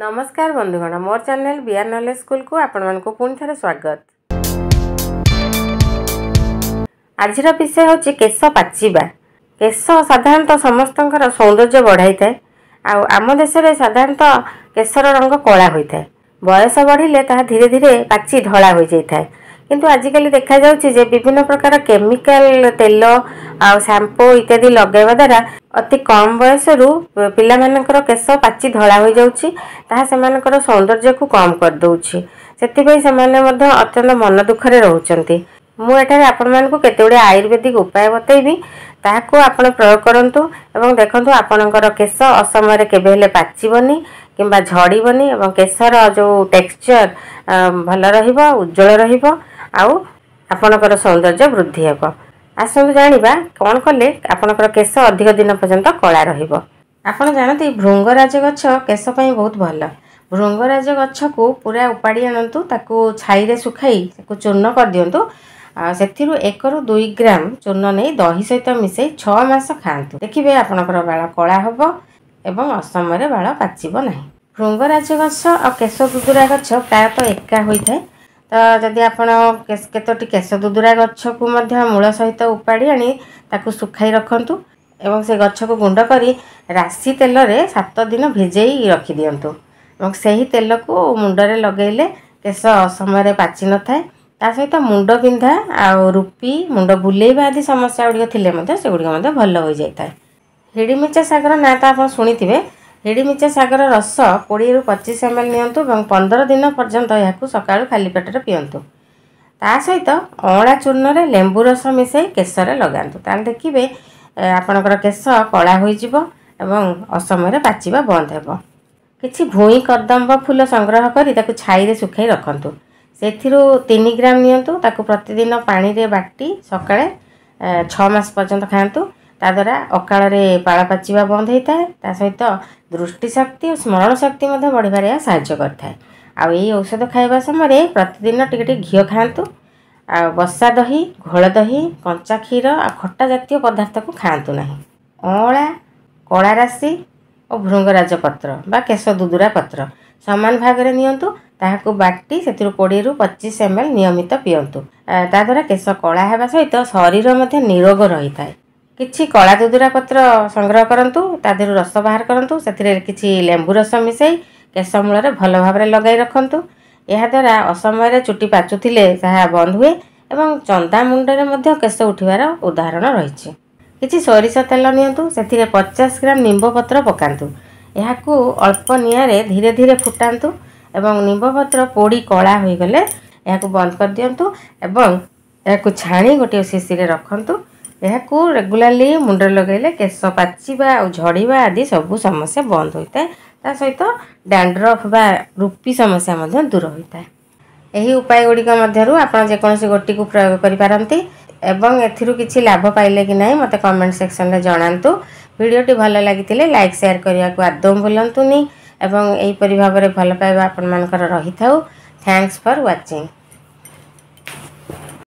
ନମସ୍କାର ବନ୍ଧୁଗଣ ମୋର ଚ୍ୟାନେଲ୍ ବିଆର୍ ନଲେଜ୍ ସ୍କୁଲକୁ ଆପଣମାନଙ୍କୁ ପୁଣି ଥରେ ସ୍ୱାଗତ ଆଜିର ବିଷୟ ହେଉଛି କେଶ ପାଚିବା କେଶ ସାଧାରଣତଃ ସମସ୍ତଙ୍କର ସୌନ୍ଦର୍ଯ୍ୟ ବଢ଼ାଇଥାଏ ଆଉ ଆମ ଦେଶରେ ସାଧାରଣତଃ କେଶର ରଙ୍ଗ କଳା ହୋଇଥାଏ ବୟସ ବଢ଼ିଲେ ତାହା ଧୀରେ ଧୀରେ ପାଚି ଧଳା ହୋଇଯାଇଥାଏ କିନ୍ତୁ ଆଜିକାଲି ଦେଖାଯାଉଛି ଯେ ବିଭିନ୍ନ ପ୍ରକାର କେମିକାଲ ତେଲ ଆଉ ସାମ୍ପୋ ଇତ୍ୟାଦି ଲଗାଇବା ଦ୍ୱାରା ଅତି କମ୍ ବୟସରୁ ପିଲାମାନଙ୍କର କେଶ ପାଚି ଧଳା ହୋଇଯାଉଛି ତାହା ସେମାନଙ୍କର ସୌନ୍ଦର୍ଯ୍ୟକୁ କମ୍ କରିଦେଉଛି ସେଥିପାଇଁ ସେମାନେ ମଧ୍ୟ ଅତ୍ୟନ୍ତ ମନ ଦୁଃଖରେ ରହୁଛନ୍ତି ମୁଁ ଏଠାରେ ଆପଣମାନଙ୍କୁ କେତେଗୁଡ଼ିଏ ଆୟୁର୍ବେଦିକ ଉପାୟ ବତେଇବି ତାହାକୁ ଆପଣ ପ୍ରୟୋଗ କରନ୍ତୁ ଏବଂ ଦେଖନ୍ତୁ ଆପଣଙ୍କର କେଶ ଅସମୟରେ କେବେ ହେଲେ ପାଚିବନି କିମ୍ବା ଝଡ଼ିବନି ଏବଂ କେଶର ଯେଉଁ ଟେକ୍ସଚର୍ ଭଲ ରହିବ ଉଜ୍ଜଳ ରହିବ ଆଉ ଆପଣଙ୍କର ସୌନ୍ଦର୍ଯ୍ୟ ବୃଦ୍ଧି ହେବ ଆସନ୍ତୁ ଜାଣିବା କ'ଣ କଲେ ଆପଣଙ୍କର କେଶ ଅଧିକ ଦିନ ପର୍ଯ୍ୟନ୍ତ କଳା ରହିବ ଆପଣ ଜାଣନ୍ତି ଭୃଙ୍ଗରାଜ ଗଛ କେଶ ପାଇଁ ବହୁତ ଭଲ ଭୃଙ୍ଗରାଜ ଗଛକୁ ପୁରା ଉପାଡ଼ି ଆଣନ୍ତୁ ତାକୁ ଛାଇରେ ଶୁଖାଇ ତାକୁ ଚୂର୍ଣ୍ଣ କରିଦିଅନ୍ତୁ ସେଥିରୁ ଏକରୁ ଦୁଇ ଗ୍ରାମ ଚୂର୍ଣ୍ଣ ନେଇ ଦହି ସହିତ ମିଶାଇ ଛଅ ମାସ ଖାଆନ୍ତୁ ଦେଖିବେ ଆପଣଙ୍କର ବାଳ କଳା ହେବ ଏବଂ ଅସମୟରେ ବାଳ ପାଚିବ ନାହିଁ ଭୃଙ୍ଗରାଜ ଗଛ ଆଉ କେଶ ଦୁଦୁରା ଗଛ ପ୍ରାୟତଃ ଏକା ହୋଇଥାଏ ତ ଯଦି ଆପଣ କେତୋଟି କେଶ ଦୁଦୁରା ଗଛକୁ ମଧ୍ୟ ମୂଳ ସହିତ ଉପାଡ଼ି ଆଣି ତାକୁ ଶୁଖାଇ ରଖନ୍ତୁ ଏବଂ ସେ ଗଛକୁ ଗୁଣ୍ଡ କରି ରାଶି ତେଲରେ ସାତ ଦିନ ଭିଜେଇ ରଖିଦିଅନ୍ତୁ ଏବଂ ସେହି ତେଲକୁ ମୁଣ୍ଡରେ ଲଗାଇଲେ କେଶ ସମୟରେ ପାଚି ନଥାଏ ତା ସହିତ ମୁଣ୍ଡ ବିନ୍ଧା ଆଉ ରୁପି ମୁଣ୍ଡ ବୁଲେଇବା ଆଦି ସମସ୍ୟା ଗୁଡ଼ିକ ଥିଲେ ମଧ୍ୟ ସେଗୁଡ଼ିକ ମଧ୍ୟ ଭଲ ହୋଇଯାଇଥାଏ ହିଡ଼ିମିଚା ଶାଗର ନାଁ ତ ଆପଣ ଶୁଣିଥିବେ ହିଡ଼ିମିଚା ଶାଗର ରସ କୋଡ଼ିଏରୁ ପଚିଶ ଏମ୍ ଏଲ୍ ନିଅନ୍ତୁ ଏବଂ ପନ୍ଦର ଦିନ ପର୍ଯ୍ୟନ୍ତ ଏହାକୁ ସକାଳୁ ଖାଲି ପେଟରେ ପିଅନ୍ତୁ ତା ସହିତ ଅଁଳା ଚୂର୍ଣ୍ଣରେ ଲେମ୍ବୁ ରସ ମିଶାଇ କେଶରେ ଲଗାନ୍ତୁ ତାହେଲେ ଦେଖିବେ ଆପଣଙ୍କର କେଶ କଳା ହୋଇଯିବ ଏବଂ ଅସମୟରେ ପାଚିବା ବନ୍ଦ ହେବ କିଛି ଭୁଇଁ କଦମ୍ବ ଫୁଲ ସଂଗ୍ରହ କରି ତାକୁ ଛାଇରେ ଶୁଖାଇ ରଖନ୍ତୁ ସେଥିରୁ ତିନି ଗ୍ରାମ ନିଅନ୍ତୁ ତାକୁ ପ୍ରତିଦିନ ପାଣିରେ ବାଟି ସକାଳେ ଛଅ ମାସ ପର୍ଯ୍ୟନ୍ତ ଖାଆନ୍ତୁ ତା ଦ୍ୱାରା ଅକାଳରେ ପାଳ ପାଚିବା ବନ୍ଦ ହୋଇଥାଏ ତା ସହିତ ଦୃଷ୍ଟିଶକ୍ତି ଓ ସ୍ମରଣ ଶକ୍ତି ମଧ୍ୟ ବଢ଼ିବାରେ ଏହା ସାହାଯ୍ୟ କରିଥାଏ ଆଉ ଏହି ଔଷଧ ଖାଇବା ସମୟରେ ପ୍ରତିଦିନ ଟିକେ ଟିକେ ଘିଅ ଖାଆନ୍ତୁ ଆଉ ବସା ଦହି ଘୋଳ ଦହି କଞ୍ଚା କ୍ଷୀର ଆଉ ଖଟା ଜାତୀୟ ପଦାର୍ଥକୁ ଖାଆନ୍ତୁ ନାହିଁ ଅଁଳା କଳା ରାଶି ଓ ଭୃଙ୍ଗରାଜ ପତ୍ର ବା କେଶ ଦୁଦୁରା ପତ୍ର ସମାନ ଭାଗରେ ନିଅନ୍ତୁ ତାହାକୁ ବାଟି ସେଥିରୁ କୋଡ଼ିଏରୁ ପଚିଶ ଏମ୍ ଏଲ୍ ନିୟମିତ ପିଅନ୍ତୁ ତା ଦ୍ୱାରା କେଶ କଳା ହେବା ସହିତ ଶରୀର ମଧ୍ୟ ନିରୋଗ ରହିଥାଏ କିଛି କଳା ଦୁଦୁରା ପତ୍ର ସଂଗ୍ରହ କରନ୍ତୁ ତା ଦେହରୁ ରସ ବାହାର କରନ୍ତୁ ସେଥିରେ କିଛି ଲେମ୍ବୁ ରସ ମିଶାଇ କେଶ ମୂଳରେ ଭଲ ଭାବରେ ଲଗାଇ ରଖନ୍ତୁ ଏହାଦ୍ୱାରା ଅସମୟରେ ଚୁଟି ପାଚୁଥିଲେ ତାହା ବନ୍ଦ ହୁଏ ଏବଂ ଚନ୍ଦା ମୁଣ୍ଡରେ ମଧ୍ୟ କେଶ ଉଠିବାର ଉଦାହରଣ ରହିଛି କିଛି ସୋରିଷ ତେଲ ନିଅନ୍ତୁ ସେଥିରେ ପଚାଶ ଗ୍ରାମ ନିମ୍ବ ପତ୍ର ପକାନ୍ତୁ ଏହାକୁ ଅଳ୍ପ ନିଆଁରେ ଧୀରେ ଧୀରେ ଫୁଟାନ୍ତୁ ଏବଂ ନିମ୍ବ ପତ୍ର ପୋଡ଼ି କଳା ହୋଇଗଲେ ଏହାକୁ ବନ୍ଦ କରିଦିଅନ୍ତୁ ଏବଂ ଏହାକୁ ଛାଣି ଗୋଟିଏ ଶିଶିରେ ରଖନ୍ତୁ ଏହାକୁ ରେଗୁଲାରଲି ମୁଣ୍ଡରେ ଲଗାଇଲେ କେଶ ପାଚିବା ଆଉ ଝଡ଼ିବା ଆଦି ସବୁ ସମସ୍ୟା ବନ୍ଦ ହୋଇଥାଏ ତା ସହିତ ଡ୍ୟାଣ୍ଡ୍ରଫ୍ ବା ରୁପି ସମସ୍ୟା ମଧ୍ୟ ଦୂର ହୋଇଥାଏ ଏହି ଉପାୟ ଗୁଡ଼ିକ ମଧ୍ୟରୁ ଆପଣ ଯେକୌଣସି ଗୋଟିକୁ ପ୍ରୟୋଗ କରିପାରନ୍ତି ଏବଂ ଏଥିରୁ କିଛି ଲାଭ ପାଇଲେ କି ନାହିଁ ମୋତେ କମେଣ୍ଟ ସେକ୍ସନରେ ଜଣାନ୍ତୁ ଭିଡ଼ିଓଟି ଭଲ ଲାଗିଥିଲେ ଲାଇକ୍ ସେୟାର କରିବାକୁ ଆଦୌ ଭୁଲନ୍ତୁନି ଏବଂ ଏହିପରି ଭାବରେ ଭଲ ପାଇବା ଆପଣମାନଙ୍କର ରହିଥାଉ ଥ୍ୟାଙ୍କସ୍ ଫର୍ ୱାଚିଂ